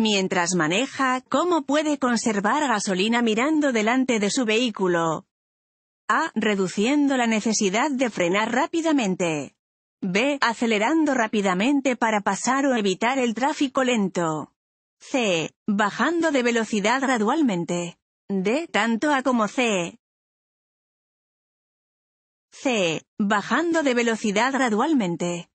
Mientras maneja, ¿cómo puede conservar gasolina mirando delante de su vehículo? A. Reduciendo la necesidad de frenar rápidamente. B. Acelerando rápidamente para pasar o evitar el tráfico lento. C. Bajando de velocidad gradualmente. D. Tanto A como C. C. Bajando de velocidad gradualmente.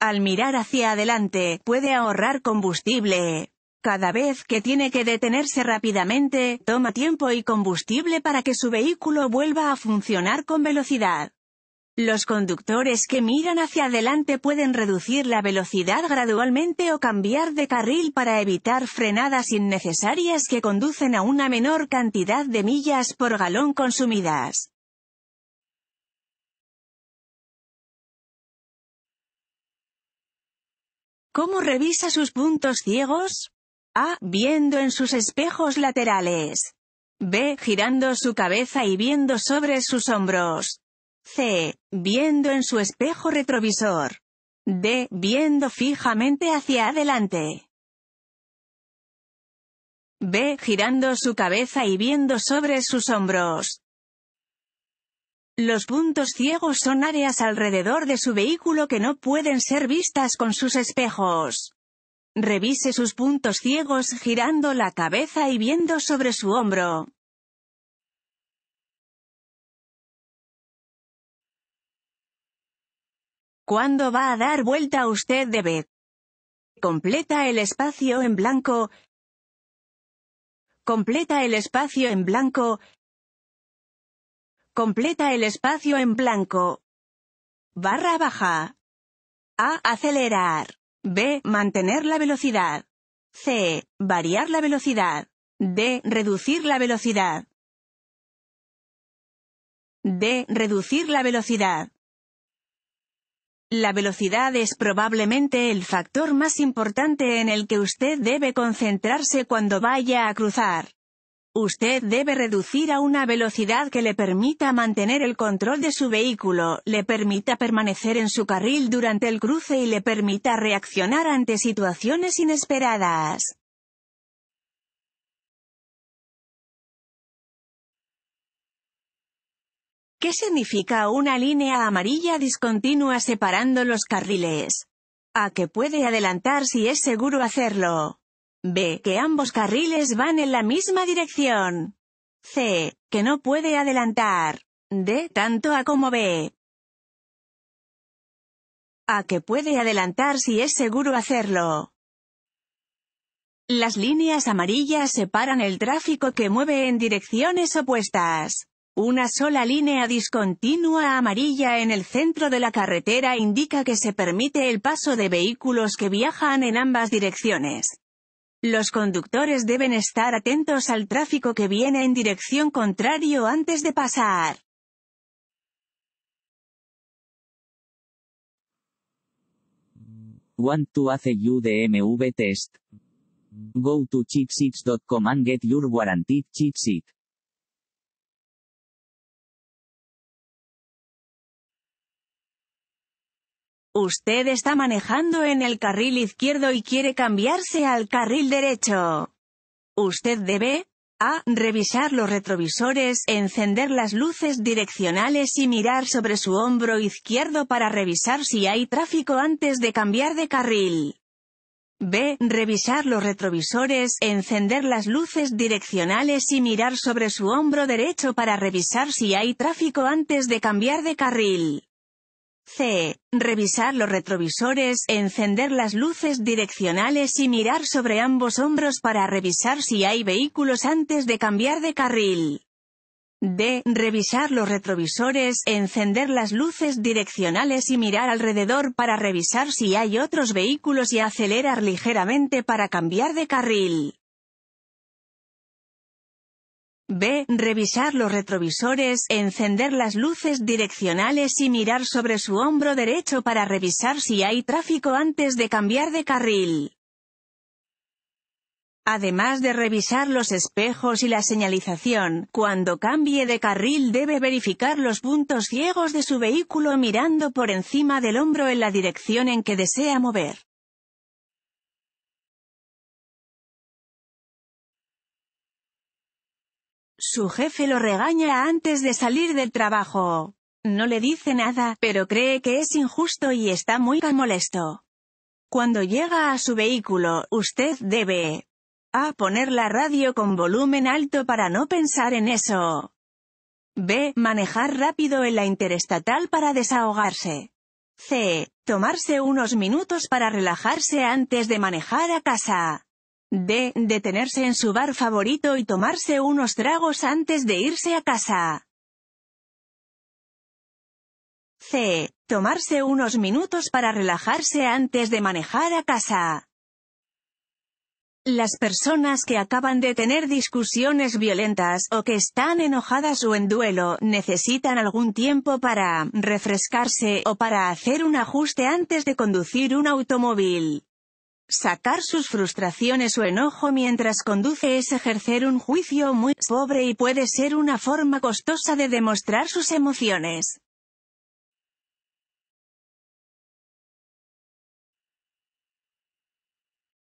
Al mirar hacia adelante, puede ahorrar combustible. Cada vez que tiene que detenerse rápidamente, toma tiempo y combustible para que su vehículo vuelva a funcionar con velocidad. Los conductores que miran hacia adelante pueden reducir la velocidad gradualmente o cambiar de carril para evitar frenadas innecesarias que conducen a una menor cantidad de millas por galón consumidas. ¿Cómo revisa sus puntos ciegos? A. Viendo en sus espejos laterales. B. Girando su cabeza y viendo sobre sus hombros. C. Viendo en su espejo retrovisor. D. Viendo fijamente hacia adelante. B. Girando su cabeza y viendo sobre sus hombros. Los puntos ciegos son áreas alrededor de su vehículo que no pueden ser vistas con sus espejos. Revise sus puntos ciegos girando la cabeza y viendo sobre su hombro. ¿Cuándo va a dar vuelta usted de vez? Completa el espacio en blanco. Completa el espacio en blanco Completa el espacio en blanco. Barra baja. A. Acelerar. B. Mantener la velocidad. C. Variar la velocidad. D. Reducir la velocidad. D. Reducir la velocidad. La velocidad es probablemente el factor más importante en el que usted debe concentrarse cuando vaya a cruzar. Usted debe reducir a una velocidad que le permita mantener el control de su vehículo, le permita permanecer en su carril durante el cruce y le permita reaccionar ante situaciones inesperadas. ¿Qué significa una línea amarilla discontinua separando los carriles? ¿A qué puede adelantar si es seguro hacerlo? B. Que ambos carriles van en la misma dirección. C. Que no puede adelantar. D. Tanto A como B. A. Que puede adelantar si es seguro hacerlo. Las líneas amarillas separan el tráfico que mueve en direcciones opuestas. Una sola línea discontinua amarilla en el centro de la carretera indica que se permite el paso de vehículos que viajan en ambas direcciones. Los conductores deben estar atentos al tráfico que viene en dirección contrario antes de pasar. Want to you test? Go to cheatsheets.com and get your guaranteed cheat Usted está manejando en el carril izquierdo y quiere cambiarse al carril derecho. Usted debe a. Revisar los retrovisores, encender las luces direccionales y mirar sobre su hombro izquierdo para revisar si hay tráfico antes de cambiar de carril. B. Revisar los retrovisores, encender las luces direccionales y mirar sobre su hombro derecho para revisar si hay tráfico antes de cambiar de carril. C. Revisar los retrovisores, encender las luces direccionales y mirar sobre ambos hombros para revisar si hay vehículos antes de cambiar de carril. D. Revisar los retrovisores, encender las luces direccionales y mirar alrededor para revisar si hay otros vehículos y acelerar ligeramente para cambiar de carril. B. Revisar los retrovisores, encender las luces direccionales y mirar sobre su hombro derecho para revisar si hay tráfico antes de cambiar de carril. Además de revisar los espejos y la señalización, cuando cambie de carril debe verificar los puntos ciegos de su vehículo mirando por encima del hombro en la dirección en que desea mover. Su jefe lo regaña antes de salir del trabajo. No le dice nada, pero cree que es injusto y está muy molesto. Cuando llega a su vehículo, usted debe a. Poner la radio con volumen alto para no pensar en eso. B. Manejar rápido en la interestatal para desahogarse. C. Tomarse unos minutos para relajarse antes de manejar a casa. D. Detenerse en su bar favorito y tomarse unos tragos antes de irse a casa. C. Tomarse unos minutos para relajarse antes de manejar a casa. Las personas que acaban de tener discusiones violentas o que están enojadas o en duelo necesitan algún tiempo para refrescarse o para hacer un ajuste antes de conducir un automóvil. Sacar sus frustraciones o enojo mientras conduce es ejercer un juicio muy pobre y puede ser una forma costosa de demostrar sus emociones.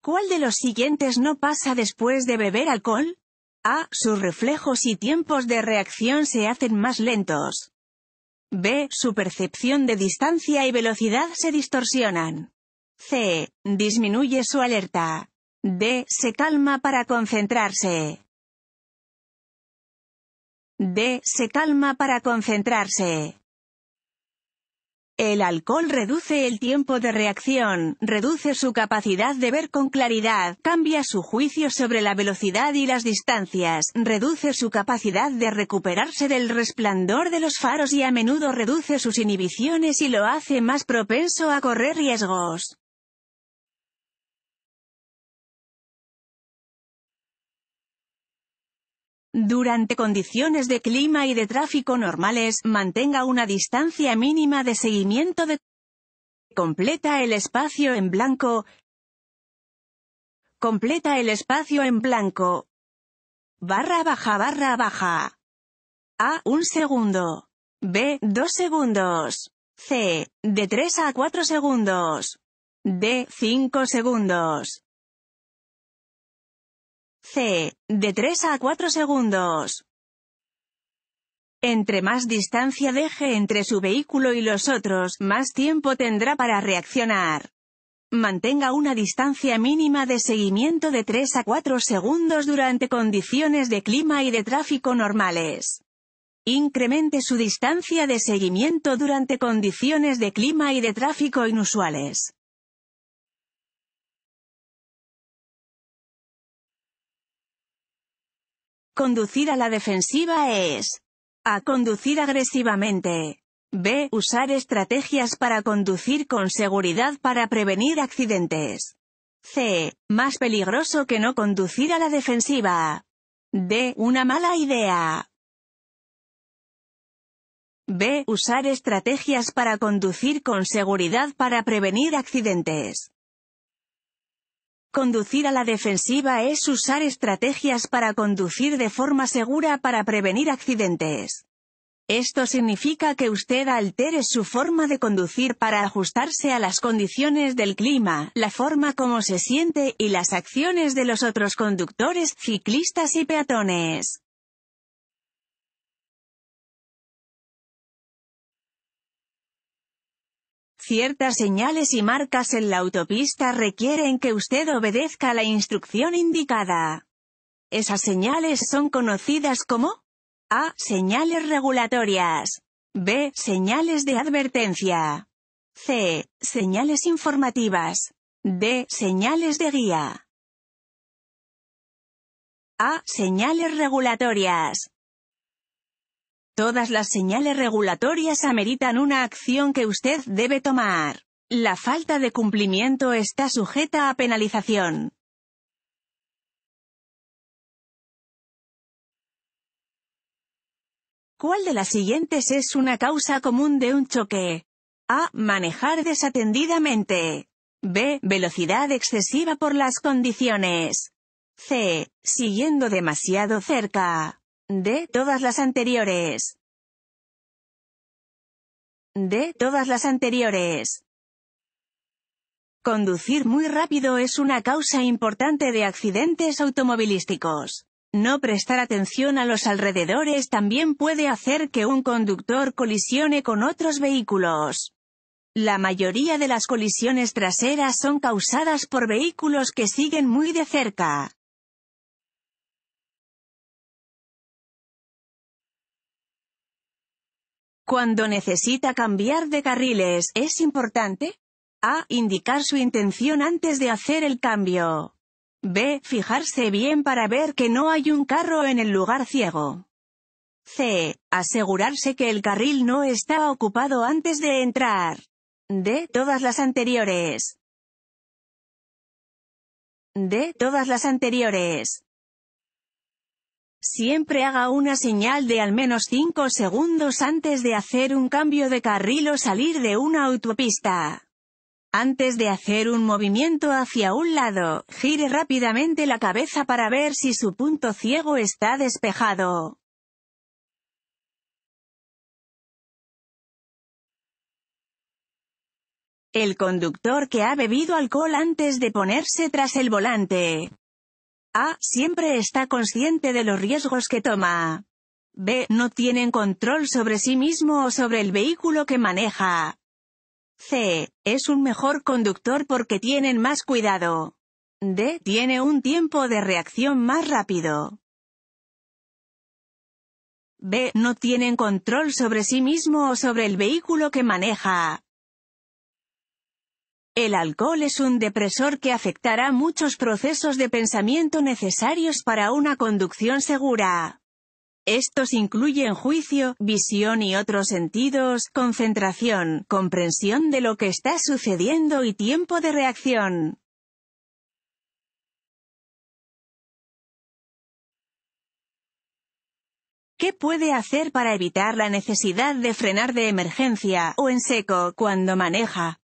¿Cuál de los siguientes no pasa después de beber alcohol? A. Sus reflejos y tiempos de reacción se hacen más lentos. B. Su percepción de distancia y velocidad se distorsionan. C. Disminuye su alerta. D. Se calma para concentrarse. D. Se calma para concentrarse. El alcohol reduce el tiempo de reacción, reduce su capacidad de ver con claridad, cambia su juicio sobre la velocidad y las distancias, reduce su capacidad de recuperarse del resplandor de los faros y a menudo reduce sus inhibiciones y lo hace más propenso a correr riesgos. Durante condiciones de clima y de tráfico normales, mantenga una distancia mínima de seguimiento de... Completa el espacio en blanco. Completa el espacio en blanco. Barra baja barra baja. A. Un segundo. B. Dos segundos. C. De tres a cuatro segundos. D. Cinco segundos. C. De 3 a 4 segundos. Entre más distancia deje entre su vehículo y los otros, más tiempo tendrá para reaccionar. Mantenga una distancia mínima de seguimiento de 3 a 4 segundos durante condiciones de clima y de tráfico normales. Incremente su distancia de seguimiento durante condiciones de clima y de tráfico inusuales. Conducir a la defensiva es. A. Conducir agresivamente. B. Usar estrategias para conducir con seguridad para prevenir accidentes. C. Más peligroso que no conducir a la defensiva. D. Una mala idea. B. Usar estrategias para conducir con seguridad para prevenir accidentes. Conducir a la defensiva es usar estrategias para conducir de forma segura para prevenir accidentes. Esto significa que usted altere su forma de conducir para ajustarse a las condiciones del clima, la forma como se siente y las acciones de los otros conductores, ciclistas y peatones. Ciertas señales y marcas en la autopista requieren que usted obedezca la instrucción indicada. Esas señales son conocidas como A. Señales regulatorias. B. Señales de advertencia. C. Señales informativas. D. Señales de guía. A. Señales regulatorias. Todas las señales regulatorias ameritan una acción que usted debe tomar. La falta de cumplimiento está sujeta a penalización. ¿Cuál de las siguientes es una causa común de un choque? A. Manejar desatendidamente. B. Velocidad excesiva por las condiciones. C. Siguiendo demasiado cerca de todas las anteriores. De todas las anteriores. Conducir muy rápido es una causa importante de accidentes automovilísticos. No prestar atención a los alrededores también puede hacer que un conductor colisione con otros vehículos. La mayoría de las colisiones traseras son causadas por vehículos que siguen muy de cerca. Cuando necesita cambiar de carriles, ¿es importante? A. Indicar su intención antes de hacer el cambio. B. Fijarse bien para ver que no hay un carro en el lugar ciego. C. Asegurarse que el carril no está ocupado antes de entrar. D. Todas las anteriores. D. Todas las anteriores. Siempre haga una señal de al menos 5 segundos antes de hacer un cambio de carril o salir de una autopista. Antes de hacer un movimiento hacia un lado, gire rápidamente la cabeza para ver si su punto ciego está despejado. El conductor que ha bebido alcohol antes de ponerse tras el volante. A. Siempre está consciente de los riesgos que toma. B. No tienen control sobre sí mismo o sobre el vehículo que maneja. C. Es un mejor conductor porque tienen más cuidado. D. Tiene un tiempo de reacción más rápido. B. No tienen control sobre sí mismo o sobre el vehículo que maneja. El alcohol es un depresor que afectará muchos procesos de pensamiento necesarios para una conducción segura. Estos incluyen juicio, visión y otros sentidos, concentración, comprensión de lo que está sucediendo y tiempo de reacción. ¿Qué puede hacer para evitar la necesidad de frenar de emergencia o en seco cuando maneja?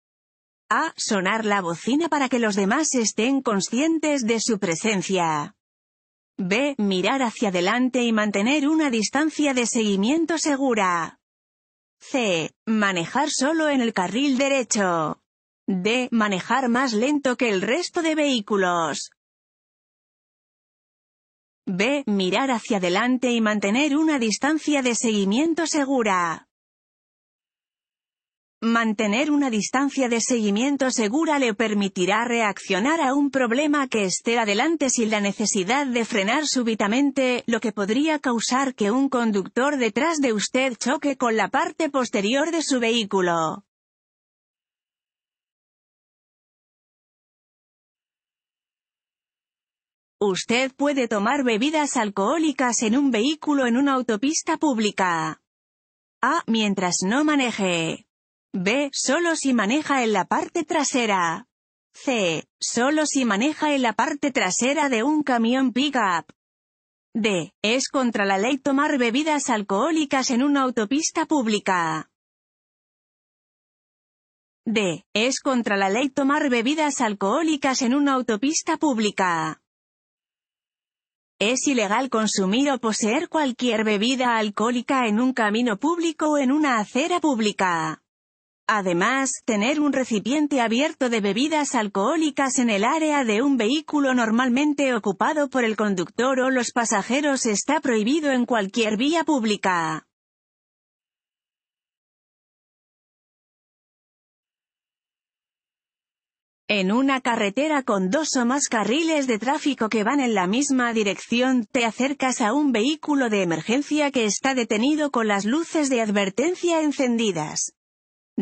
a sonar la bocina para que los demás estén conscientes de su presencia. B. Mirar hacia adelante y mantener una distancia de seguimiento segura. C. Manejar solo en el carril derecho. D. Manejar más lento que el resto de vehículos. B. Mirar hacia adelante y mantener una distancia de seguimiento segura. Mantener una distancia de seguimiento segura le permitirá reaccionar a un problema que esté adelante sin la necesidad de frenar súbitamente, lo que podría causar que un conductor detrás de usted choque con la parte posterior de su vehículo. Usted puede tomar bebidas alcohólicas en un vehículo en una autopista pública. A. Ah, mientras no maneje. B. Solo si maneja en la parte trasera. C. Solo si maneja en la parte trasera de un camión pick-up. D. Es contra la ley tomar bebidas alcohólicas en una autopista pública. D. Es contra la ley tomar bebidas alcohólicas en una autopista pública. Es ilegal consumir o poseer cualquier bebida alcohólica en un camino público o en una acera pública. Además, tener un recipiente abierto de bebidas alcohólicas en el área de un vehículo normalmente ocupado por el conductor o los pasajeros está prohibido en cualquier vía pública. En una carretera con dos o más carriles de tráfico que van en la misma dirección, te acercas a un vehículo de emergencia que está detenido con las luces de advertencia encendidas.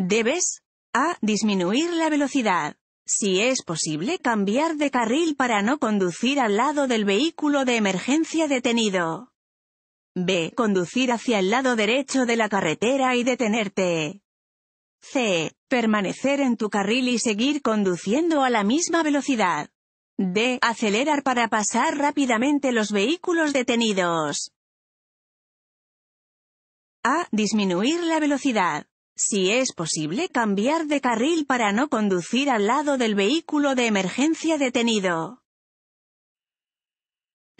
Debes a. Disminuir la velocidad. Si es posible, cambiar de carril para no conducir al lado del vehículo de emergencia detenido. B. Conducir hacia el lado derecho de la carretera y detenerte. C. Permanecer en tu carril y seguir conduciendo a la misma velocidad. D. Acelerar para pasar rápidamente los vehículos detenidos. A. Disminuir la velocidad si es posible, cambiar de carril para no conducir al lado del vehículo de emergencia detenido.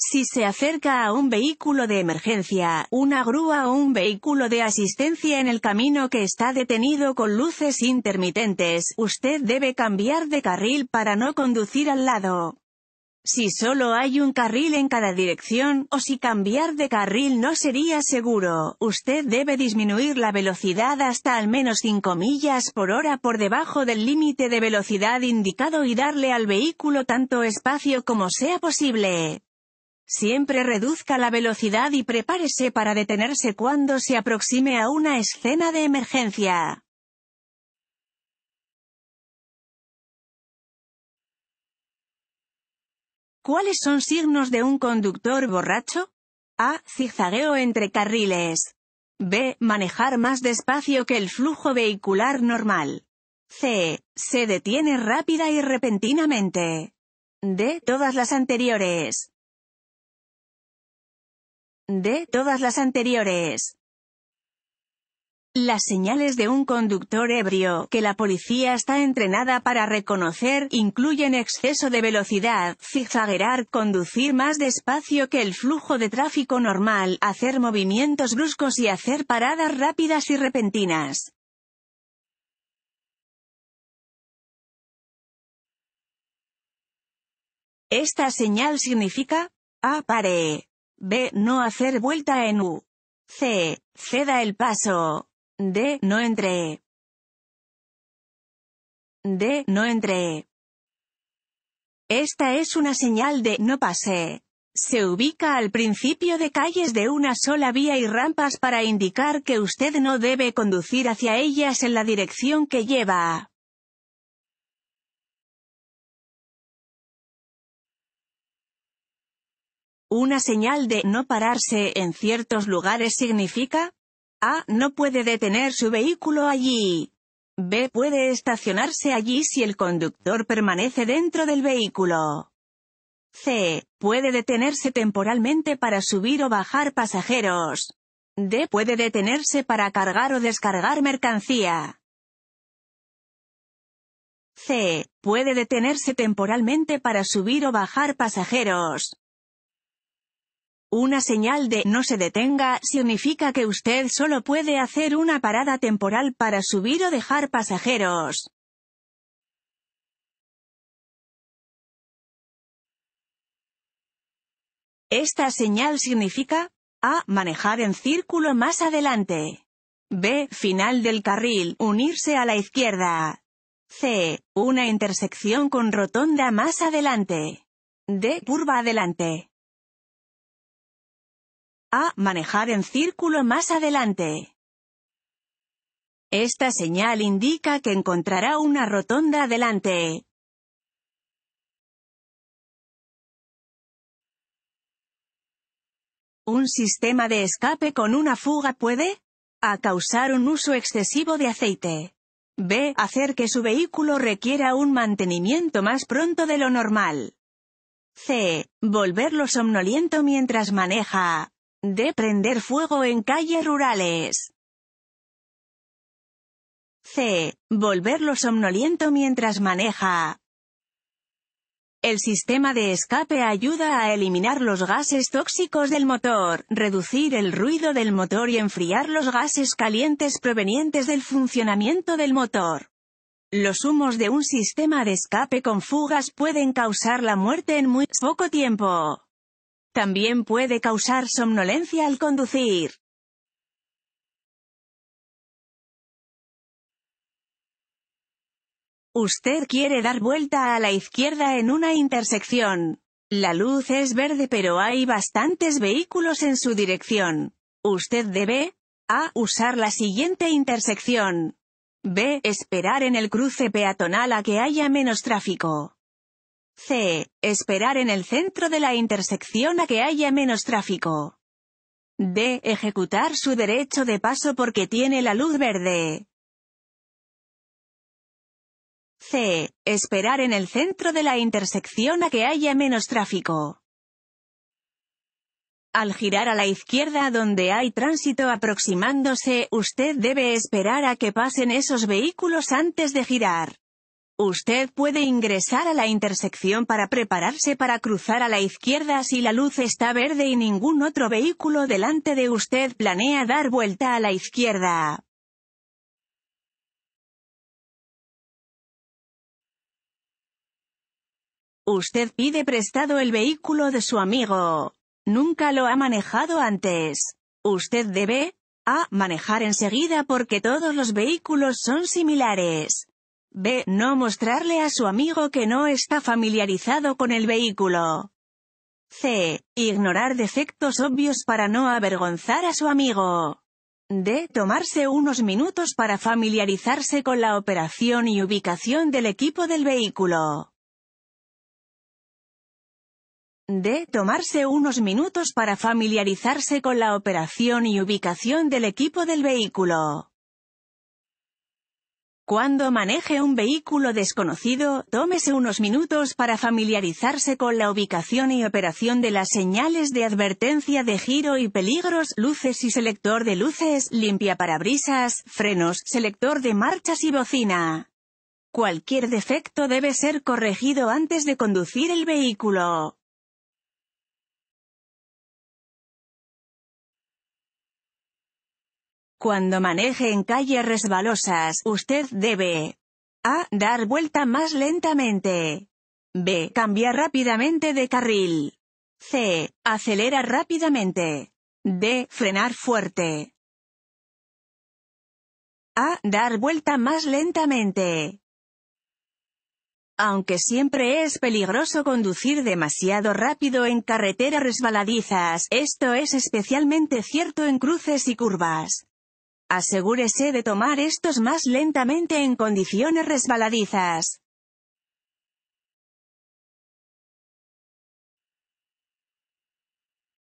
Si se acerca a un vehículo de emergencia, una grúa o un vehículo de asistencia en el camino que está detenido con luces intermitentes, usted debe cambiar de carril para no conducir al lado. Si solo hay un carril en cada dirección, o si cambiar de carril no sería seguro, usted debe disminuir la velocidad hasta al menos 5 millas por hora por debajo del límite de velocidad indicado y darle al vehículo tanto espacio como sea posible. Siempre reduzca la velocidad y prepárese para detenerse cuando se aproxime a una escena de emergencia. ¿Cuáles son signos de un conductor borracho? A. Zigzagueo entre carriles. B. Manejar más despacio que el flujo vehicular normal. C. Se detiene rápida y repentinamente. D. Todas las anteriores. D. Todas las anteriores. Las señales de un conductor ebrio, que la policía está entrenada para reconocer, incluyen exceso de velocidad, zigzaguear, conducir más despacio que el flujo de tráfico normal, hacer movimientos bruscos y hacer paradas rápidas y repentinas. Esta señal significa A. Pare. B. No hacer vuelta en U. C. Ceda el paso. D. no entre de no entre Esta es una señal de no pase. Se ubica al principio de calles de una sola vía y rampas para indicar que usted no debe conducir hacia ellas en la dirección que lleva. Una señal de no pararse en ciertos lugares significa a. Ah, no puede detener su vehículo allí. B. Puede estacionarse allí si el conductor permanece dentro del vehículo. C. Puede detenerse temporalmente para subir o bajar pasajeros. D. Puede detenerse para cargar o descargar mercancía. C. Puede detenerse temporalmente para subir o bajar pasajeros. Una señal de no se detenga significa que usted solo puede hacer una parada temporal para subir o dejar pasajeros. Esta señal significa A. Manejar en círculo más adelante. B. Final del carril, unirse a la izquierda. C. Una intersección con rotonda más adelante. D. Curva adelante a manejar en círculo más adelante. Esta señal indica que encontrará una rotonda adelante. Un sistema de escape con una fuga puede a causar un uso excesivo de aceite. B. Hacer que su vehículo requiera un mantenimiento más pronto de lo normal. C. Volverlo somnoliento mientras maneja de prender fuego en calles rurales. C. Volverlo somnoliento mientras maneja. El sistema de escape ayuda a eliminar los gases tóxicos del motor, reducir el ruido del motor y enfriar los gases calientes provenientes del funcionamiento del motor. Los humos de un sistema de escape con fugas pueden causar la muerte en muy poco tiempo. También puede causar somnolencia al conducir. Usted quiere dar vuelta a la izquierda en una intersección. La luz es verde pero hay bastantes vehículos en su dirección. Usted debe a. Usar la siguiente intersección. B. Esperar en el cruce peatonal a que haya menos tráfico. C. Esperar en el centro de la intersección a que haya menos tráfico. D. Ejecutar su derecho de paso porque tiene la luz verde. C. Esperar en el centro de la intersección a que haya menos tráfico. Al girar a la izquierda donde hay tránsito aproximándose, usted debe esperar a que pasen esos vehículos antes de girar. Usted puede ingresar a la intersección para prepararse para cruzar a la izquierda si la luz está verde y ningún otro vehículo delante de usted planea dar vuelta a la izquierda. Usted pide prestado el vehículo de su amigo. Nunca lo ha manejado antes. Usted debe, a, manejar enseguida porque todos los vehículos son similares. B. No mostrarle a su amigo que no está familiarizado con el vehículo. C. Ignorar defectos obvios para no avergonzar a su amigo. D. Tomarse unos minutos para familiarizarse con la operación y ubicación del equipo del vehículo. D. Tomarse unos minutos para familiarizarse con la operación y ubicación del equipo del vehículo. Cuando maneje un vehículo desconocido, tómese unos minutos para familiarizarse con la ubicación y operación de las señales de advertencia de giro y peligros, luces y selector de luces, limpia parabrisas, frenos, selector de marchas y bocina. Cualquier defecto debe ser corregido antes de conducir el vehículo. Cuando maneje en calles resbalosas, usted debe a. Dar vuelta más lentamente. B. Cambiar rápidamente de carril. C. Acelera rápidamente. D. Frenar fuerte. A. Dar vuelta más lentamente. Aunque siempre es peligroso conducir demasiado rápido en carreteras resbaladizas, esto es especialmente cierto en cruces y curvas. Asegúrese de tomar estos más lentamente en condiciones resbaladizas.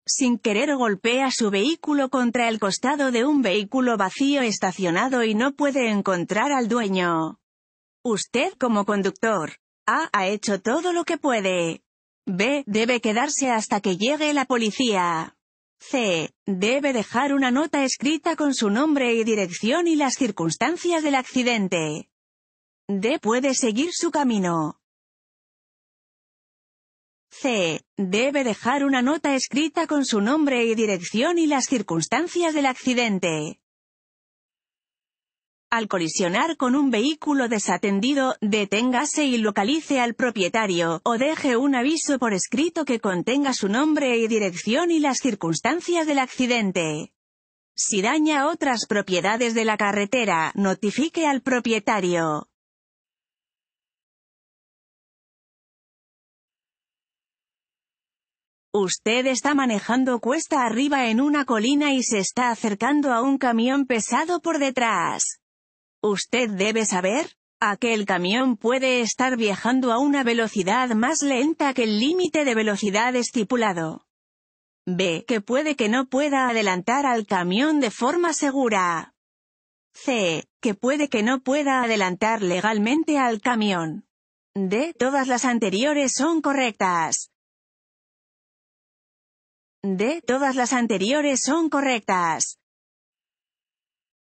Sin querer golpea su vehículo contra el costado de un vehículo vacío estacionado y no puede encontrar al dueño. Usted como conductor. A. Ha hecho todo lo que puede. B. Debe quedarse hasta que llegue la policía. C. Debe dejar una nota escrita con su nombre y dirección y las circunstancias del accidente. D. Puede seguir su camino. C. Debe dejar una nota escrita con su nombre y dirección y las circunstancias del accidente al colisionar con un vehículo desatendido, deténgase y localice al propietario, o deje un aviso por escrito que contenga su nombre y dirección y las circunstancias del accidente. Si daña otras propiedades de la carretera, notifique al propietario. Usted está manejando cuesta arriba en una colina y se está acercando a un camión pesado por detrás. Usted debe saber, a el camión puede estar viajando a una velocidad más lenta que el límite de velocidad estipulado. B. Que puede que no pueda adelantar al camión de forma segura. C. Que puede que no pueda adelantar legalmente al camión. D. Todas las anteriores son correctas. D. Todas las anteriores son correctas.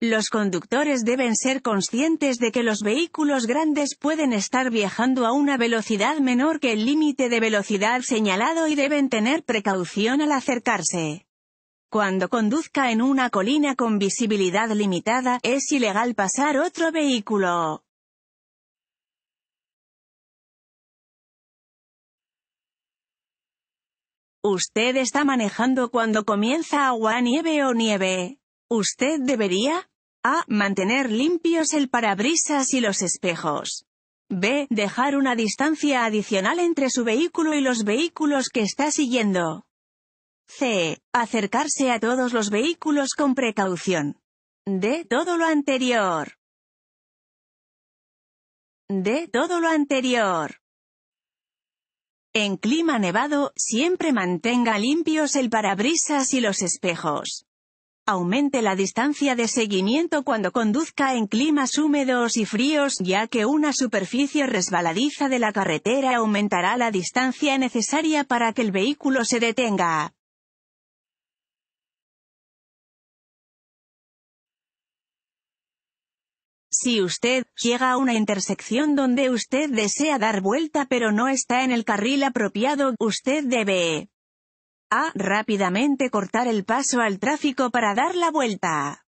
Los conductores deben ser conscientes de que los vehículos grandes pueden estar viajando a una velocidad menor que el límite de velocidad señalado y deben tener precaución al acercarse. Cuando conduzca en una colina con visibilidad limitada, es ilegal pasar otro vehículo. Usted está manejando cuando comienza agua, nieve o nieve. ¿Usted debería? A. Mantener limpios el parabrisas y los espejos. B. Dejar una distancia adicional entre su vehículo y los vehículos que está siguiendo. C. Acercarse a todos los vehículos con precaución. D. Todo lo anterior. D. Todo lo anterior. En clima nevado, siempre mantenga limpios el parabrisas y los espejos. Aumente la distancia de seguimiento cuando conduzca en climas húmedos y fríos ya que una superficie resbaladiza de la carretera aumentará la distancia necesaria para que el vehículo se detenga. Si usted llega a una intersección donde usted desea dar vuelta pero no está en el carril apropiado, usted debe a. Rápidamente cortar el paso al tráfico para dar la vuelta.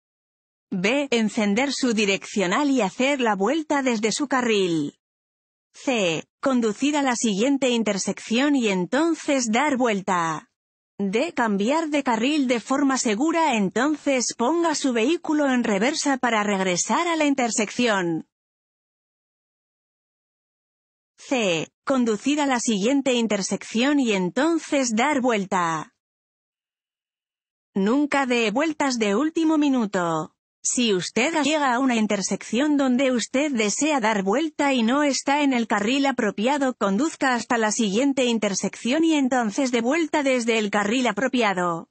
B. Encender su direccional y hacer la vuelta desde su carril. C. Conducir a la siguiente intersección y entonces dar vuelta. D. Cambiar de carril de forma segura entonces ponga su vehículo en reversa para regresar a la intersección. C. Conducir a la siguiente intersección y entonces dar vuelta. Nunca dé vueltas de último minuto. Si usted llega a una intersección donde usted desea dar vuelta y no está en el carril apropiado, conduzca hasta la siguiente intersección y entonces de vuelta desde el carril apropiado.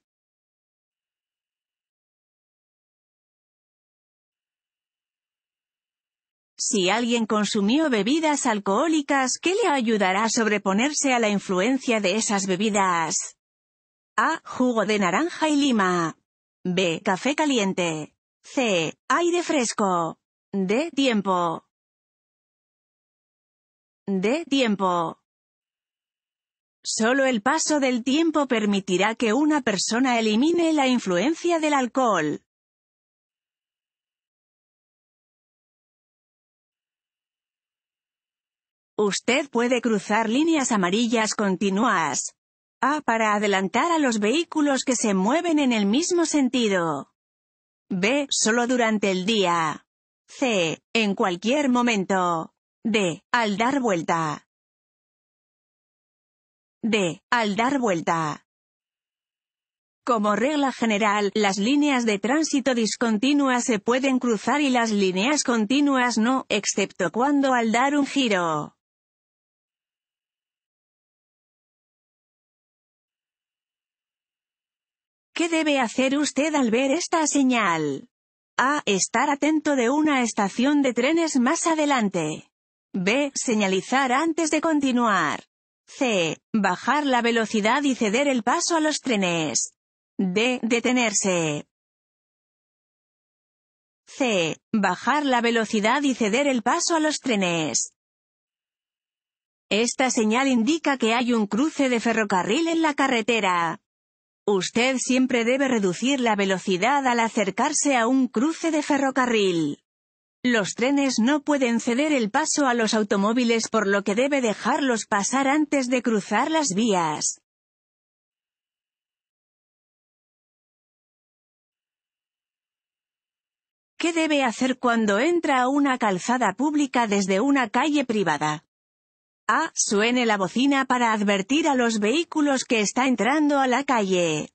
Si alguien consumió bebidas alcohólicas, ¿qué le ayudará a sobreponerse a la influencia de esas bebidas? A. Jugo de naranja y lima. B. Café caliente. C. Aire fresco. D. Tiempo. D. Tiempo. Solo el paso del tiempo permitirá que una persona elimine la influencia del alcohol. Usted puede cruzar líneas amarillas continuas. A. Para adelantar a los vehículos que se mueven en el mismo sentido. B. Solo durante el día. C. En cualquier momento. D. Al dar vuelta. D. Al dar vuelta. Como regla general, las líneas de tránsito discontinuas se pueden cruzar y las líneas continuas no, excepto cuando al dar un giro. ¿Qué debe hacer usted al ver esta señal? A. Estar atento de una estación de trenes más adelante. B. Señalizar antes de continuar. C. Bajar la velocidad y ceder el paso a los trenes. D. Detenerse. C. Bajar la velocidad y ceder el paso a los trenes. Esta señal indica que hay un cruce de ferrocarril en la carretera. Usted siempre debe reducir la velocidad al acercarse a un cruce de ferrocarril. Los trenes no pueden ceder el paso a los automóviles por lo que debe dejarlos pasar antes de cruzar las vías. ¿Qué debe hacer cuando entra a una calzada pública desde una calle privada? A. Suene la bocina para advertir a los vehículos que está entrando a la calle.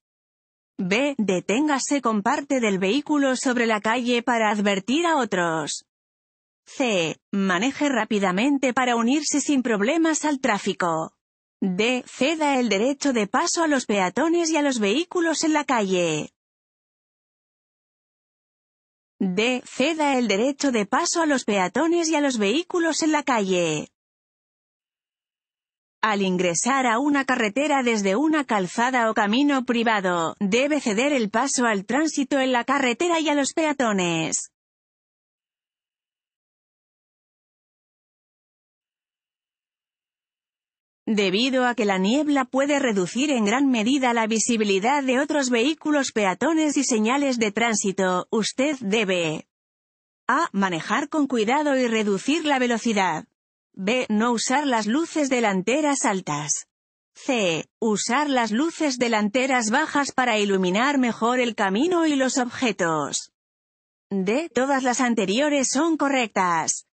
B. Deténgase con parte del vehículo sobre la calle para advertir a otros. C. Maneje rápidamente para unirse sin problemas al tráfico. D. Ceda el derecho de paso a los peatones y a los vehículos en la calle. D. Ceda el derecho de paso a los peatones y a los vehículos en la calle. Al ingresar a una carretera desde una calzada o camino privado, debe ceder el paso al tránsito en la carretera y a los peatones. Debido a que la niebla puede reducir en gran medida la visibilidad de otros vehículos peatones y señales de tránsito, usted debe a. Manejar con cuidado y reducir la velocidad. B. No usar las luces delanteras altas. C. Usar las luces delanteras bajas para iluminar mejor el camino y los objetos. D. Todas las anteriores son correctas.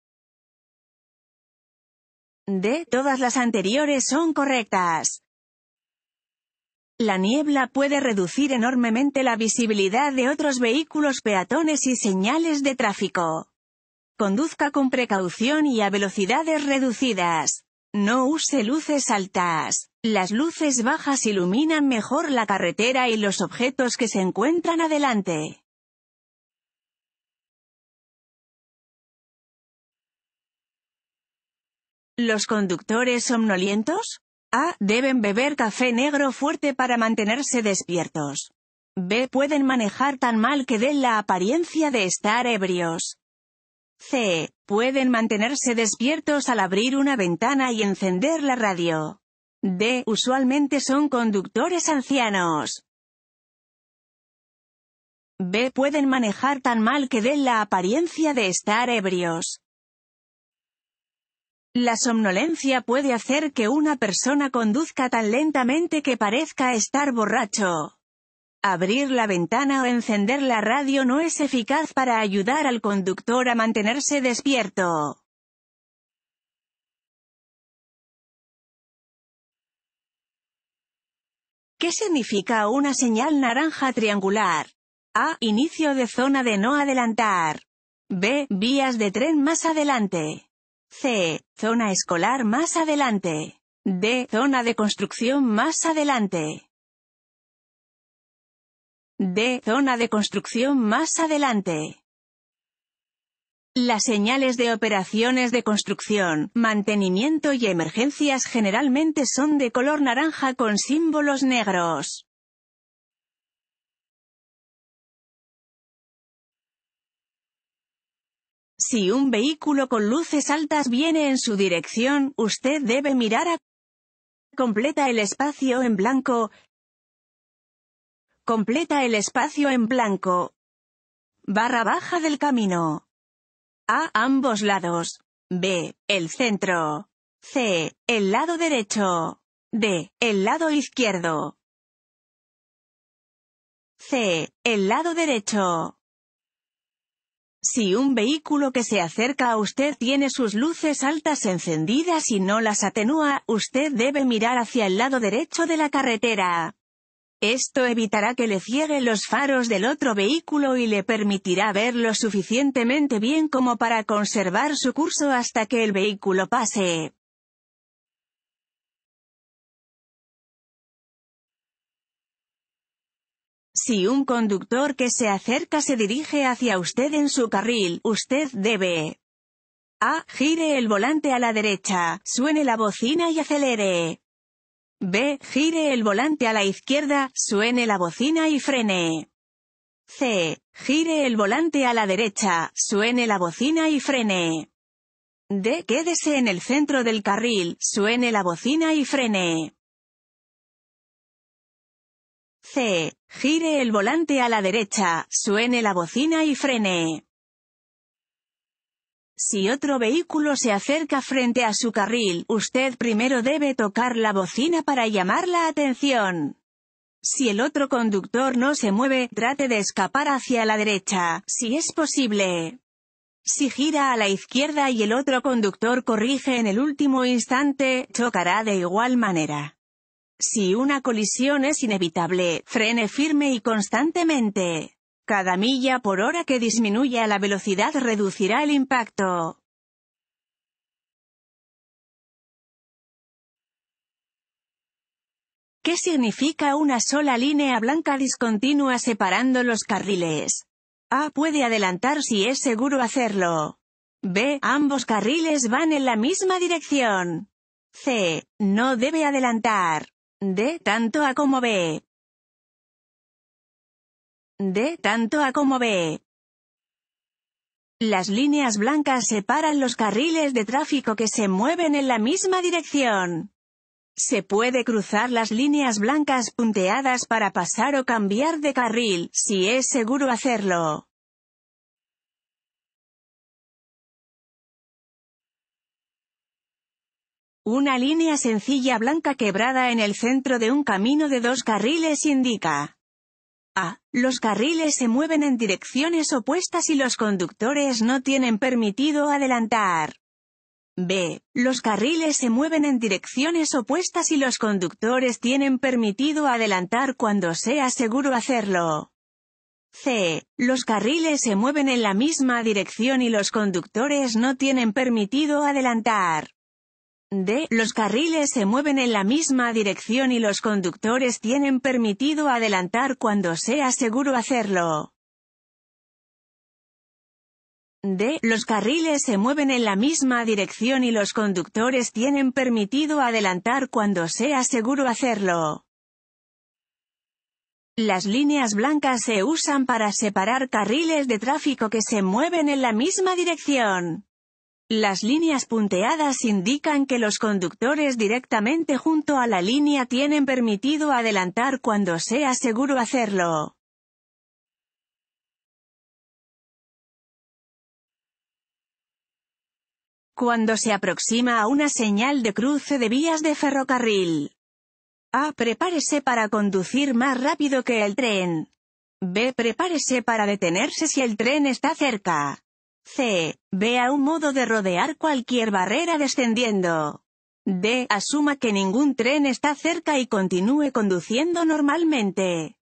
D. Todas las anteriores son correctas. La niebla puede reducir enormemente la visibilidad de otros vehículos peatones y señales de tráfico. Conduzca con precaución y a velocidades reducidas. No use luces altas. Las luces bajas iluminan mejor la carretera y los objetos que se encuentran adelante. ¿Los conductores somnolientos? A. Ah, deben beber café negro fuerte para mantenerse despiertos. B. Pueden manejar tan mal que den la apariencia de estar ebrios. C. Pueden mantenerse despiertos al abrir una ventana y encender la radio. D. Usualmente son conductores ancianos. B. Pueden manejar tan mal que den la apariencia de estar ebrios. La somnolencia puede hacer que una persona conduzca tan lentamente que parezca estar borracho. Abrir la ventana o encender la radio no es eficaz para ayudar al conductor a mantenerse despierto. ¿Qué significa una señal naranja triangular? A. Inicio de zona de no adelantar. B. Vías de tren más adelante. C. Zona escolar más adelante. D. Zona de construcción más adelante. De Zona de construcción más adelante. Las señales de operaciones de construcción, mantenimiento y emergencias generalmente son de color naranja con símbolos negros. Si un vehículo con luces altas viene en su dirección, usted debe mirar a completa el espacio en blanco, Completa el espacio en blanco. Barra baja del camino. A. Ambos lados. B. El centro. C. El lado derecho. D. El lado izquierdo. C. El lado derecho. Si un vehículo que se acerca a usted tiene sus luces altas encendidas y no las atenúa, usted debe mirar hacia el lado derecho de la carretera. Esto evitará que le ciegue los faros del otro vehículo y le permitirá ver lo suficientemente bien como para conservar su curso hasta que el vehículo pase. Si un conductor que se acerca se dirige hacia usted en su carril, usted debe A. Gire el volante a la derecha, suene la bocina y acelere. B. Gire el volante a la izquierda, suene la bocina y frene. C. Gire el volante a la derecha, suene la bocina y frene. D. Quédese en el centro del carril, suene la bocina y frene. C. Gire el volante a la derecha, suene la bocina y frene. Si otro vehículo se acerca frente a su carril, usted primero debe tocar la bocina para llamar la atención. Si el otro conductor no se mueve, trate de escapar hacia la derecha, si es posible. Si gira a la izquierda y el otro conductor corrige en el último instante, chocará de igual manera. Si una colisión es inevitable, frene firme y constantemente. Cada milla por hora que disminuya la velocidad reducirá el impacto. ¿Qué significa una sola línea blanca discontinua separando los carriles? A. Puede adelantar si es seguro hacerlo. B. Ambos carriles van en la misma dirección. C. No debe adelantar. D. Tanto A como B de tanto A como B. Las líneas blancas separan los carriles de tráfico que se mueven en la misma dirección. Se puede cruzar las líneas blancas punteadas para pasar o cambiar de carril, si es seguro hacerlo. Una línea sencilla blanca quebrada en el centro de un camino de dos carriles indica a. Los carriles se mueven en direcciones opuestas y los conductores no tienen permitido adelantar. B. Los carriles se mueven en direcciones opuestas y los conductores tienen permitido adelantar cuando sea seguro hacerlo. C. Los carriles se mueven en la misma dirección y los conductores no tienen permitido adelantar. D. Los carriles se mueven en la misma dirección y los conductores tienen permitido adelantar cuando sea seguro hacerlo. D. Los carriles se mueven en la misma dirección y los conductores tienen permitido adelantar cuando sea seguro hacerlo. Las líneas blancas se usan para separar carriles de tráfico que se mueven en la misma dirección. Las líneas punteadas indican que los conductores directamente junto a la línea tienen permitido adelantar cuando sea seguro hacerlo. Cuando se aproxima a una señal de cruce de vías de ferrocarril. A. Prepárese para conducir más rápido que el tren. B. Prepárese para detenerse si el tren está cerca. C. Vea un modo de rodear cualquier barrera descendiendo. D. Asuma que ningún tren está cerca y continúe conduciendo normalmente.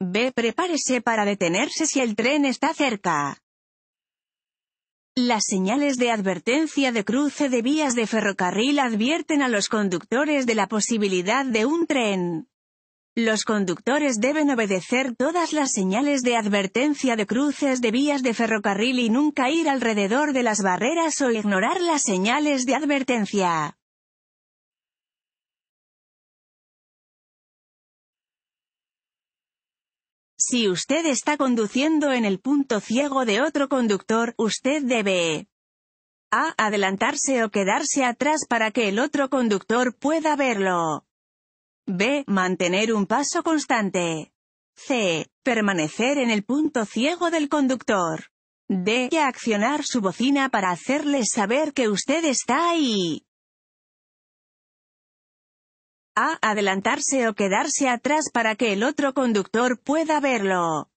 B. Prepárese para detenerse si el tren está cerca. Las señales de advertencia de cruce de vías de ferrocarril advierten a los conductores de la posibilidad de un tren. Los conductores deben obedecer todas las señales de advertencia de cruces de vías de ferrocarril y nunca ir alrededor de las barreras o ignorar las señales de advertencia. Si usted está conduciendo en el punto ciego de otro conductor, usted debe a. adelantarse o quedarse atrás para que el otro conductor pueda verlo. B. Mantener un paso constante. C. Permanecer en el punto ciego del conductor. D. Accionar su bocina para hacerle saber que usted está ahí. A. Adelantarse o quedarse atrás para que el otro conductor pueda verlo.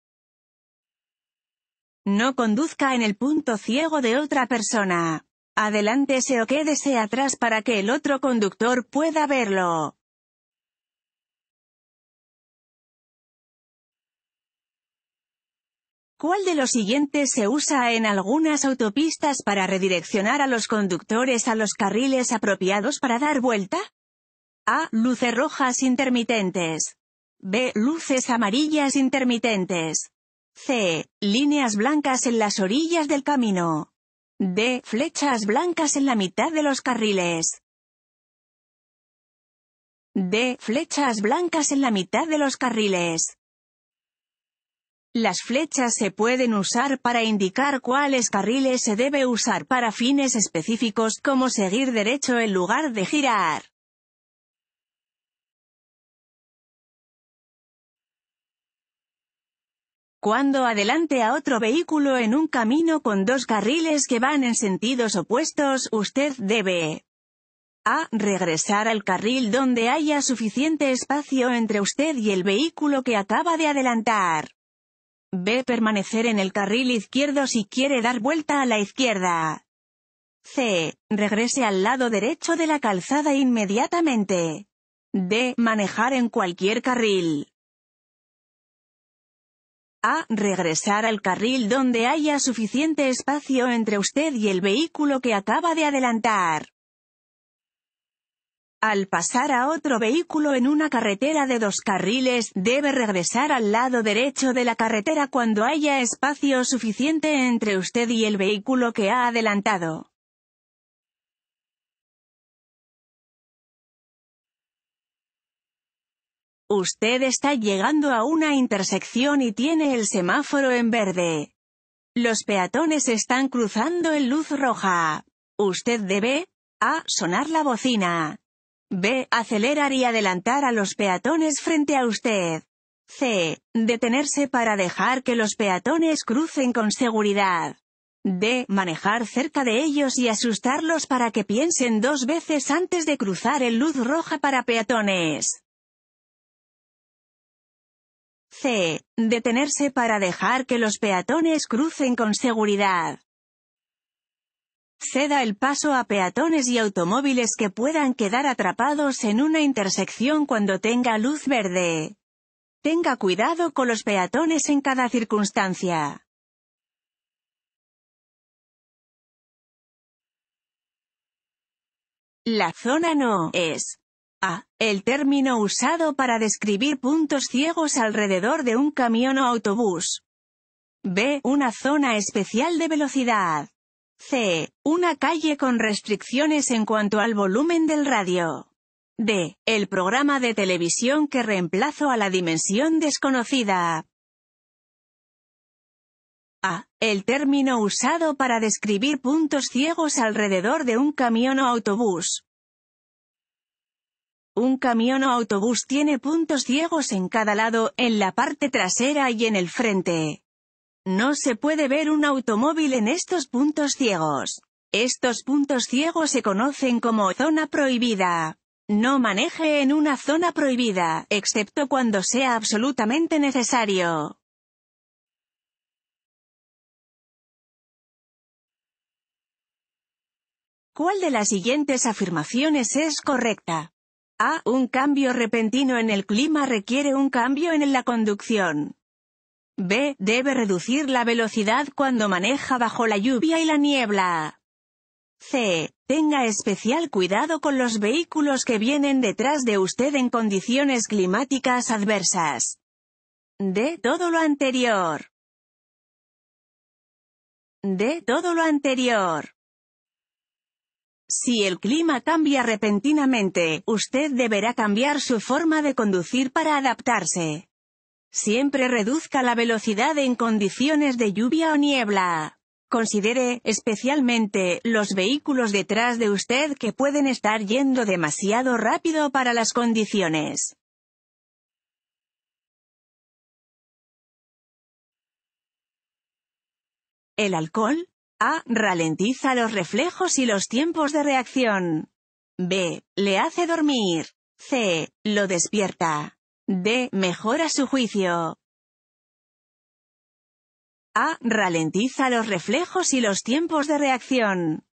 No conduzca en el punto ciego de otra persona. Adelántese o quédese atrás para que el otro conductor pueda verlo. ¿Cuál de los siguientes se usa en algunas autopistas para redireccionar a los conductores a los carriles apropiados para dar vuelta? A. Luces rojas intermitentes. B. Luces amarillas intermitentes. C. Líneas blancas en las orillas del camino. D. Flechas blancas en la mitad de los carriles. D. Flechas blancas en la mitad de los carriles. Las flechas se pueden usar para indicar cuáles carriles se debe usar para fines específicos, como seguir derecho en lugar de girar. Cuando adelante a otro vehículo en un camino con dos carriles que van en sentidos opuestos, usted debe a. Regresar al carril donde haya suficiente espacio entre usted y el vehículo que acaba de adelantar. B. Permanecer en el carril izquierdo si quiere dar vuelta a la izquierda. C. Regrese al lado derecho de la calzada inmediatamente. D. Manejar en cualquier carril. A. Regresar al carril donde haya suficiente espacio entre usted y el vehículo que acaba de adelantar. Al pasar a otro vehículo en una carretera de dos carriles, debe regresar al lado derecho de la carretera cuando haya espacio suficiente entre usted y el vehículo que ha adelantado. Usted está llegando a una intersección y tiene el semáforo en verde. Los peatones están cruzando en luz roja. Usted debe, a, sonar la bocina. B. Acelerar y adelantar a los peatones frente a usted. C. Detenerse para dejar que los peatones crucen con seguridad. D. Manejar cerca de ellos y asustarlos para que piensen dos veces antes de cruzar el luz roja para peatones. C. Detenerse para dejar que los peatones crucen con seguridad ceda el paso a peatones y automóviles que puedan quedar atrapados en una intersección cuando tenga luz verde. Tenga cuidado con los peatones en cada circunstancia. La zona no es A. El término usado para describir puntos ciegos alrededor de un camión o autobús. B. Una zona especial de velocidad. C. Una calle con restricciones en cuanto al volumen del radio. D. El programa de televisión que reemplazo a la dimensión desconocida. A. El término usado para describir puntos ciegos alrededor de un camión o autobús. Un camión o autobús tiene puntos ciegos en cada lado, en la parte trasera y en el frente. No se puede ver un automóvil en estos puntos ciegos. Estos puntos ciegos se conocen como zona prohibida. No maneje en una zona prohibida, excepto cuando sea absolutamente necesario. ¿Cuál de las siguientes afirmaciones es correcta? A. Un cambio repentino en el clima requiere un cambio en la conducción. B. Debe reducir la velocidad cuando maneja bajo la lluvia y la niebla. C. Tenga especial cuidado con los vehículos que vienen detrás de usted en condiciones climáticas adversas. D. Todo lo anterior. D. Todo lo anterior. Si el clima cambia repentinamente, usted deberá cambiar su forma de conducir para adaptarse. Siempre reduzca la velocidad en condiciones de lluvia o niebla. Considere, especialmente, los vehículos detrás de usted que pueden estar yendo demasiado rápido para las condiciones. El alcohol. A. Ralentiza los reflejos y los tiempos de reacción. B. Le hace dormir. C. Lo despierta. D. Mejora su juicio. A. Ralentiza los reflejos y los tiempos de reacción.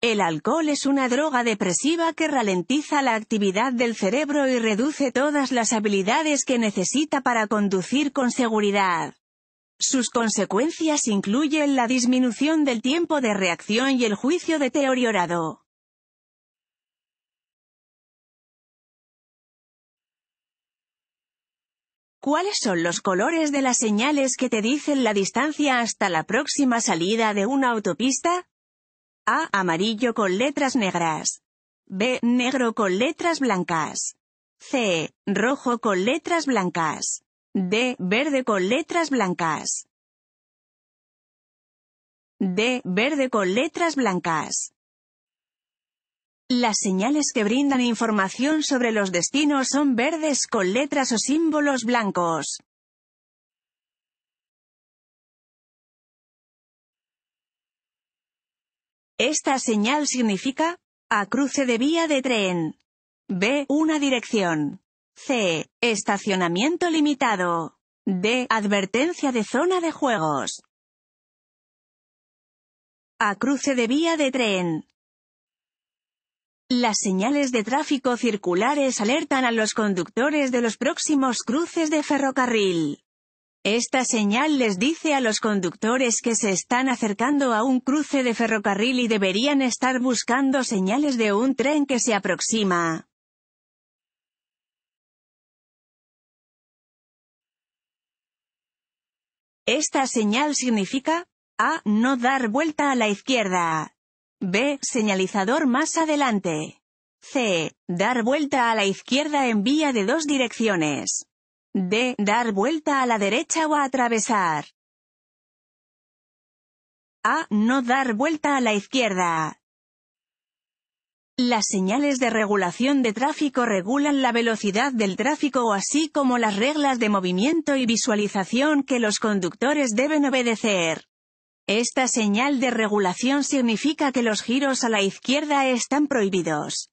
El alcohol es una droga depresiva que ralentiza la actividad del cerebro y reduce todas las habilidades que necesita para conducir con seguridad. Sus consecuencias incluyen la disminución del tiempo de reacción y el juicio deteriorado. ¿Cuáles son los colores de las señales que te dicen la distancia hasta la próxima salida de una autopista? A. Amarillo con letras negras. B. Negro con letras blancas. C. Rojo con letras blancas. D. Verde con letras blancas. D. Verde con letras blancas. Las señales que brindan información sobre los destinos son verdes con letras o símbolos blancos. Esta señal significa, A cruce de vía de tren. B. Una dirección. C. Estacionamiento limitado. D. Advertencia de zona de juegos. A cruce de vía de tren. Las señales de tráfico circulares alertan a los conductores de los próximos cruces de ferrocarril. Esta señal les dice a los conductores que se están acercando a un cruce de ferrocarril y deberían estar buscando señales de un tren que se aproxima. Esta señal significa, a. No dar vuelta a la izquierda. B. Señalizador más adelante. C. Dar vuelta a la izquierda en vía de dos direcciones. D. Dar vuelta a la derecha o atravesar. A. No dar vuelta a la izquierda. Las señales de regulación de tráfico regulan la velocidad del tráfico así como las reglas de movimiento y visualización que los conductores deben obedecer. Esta señal de regulación significa que los giros a la izquierda están prohibidos.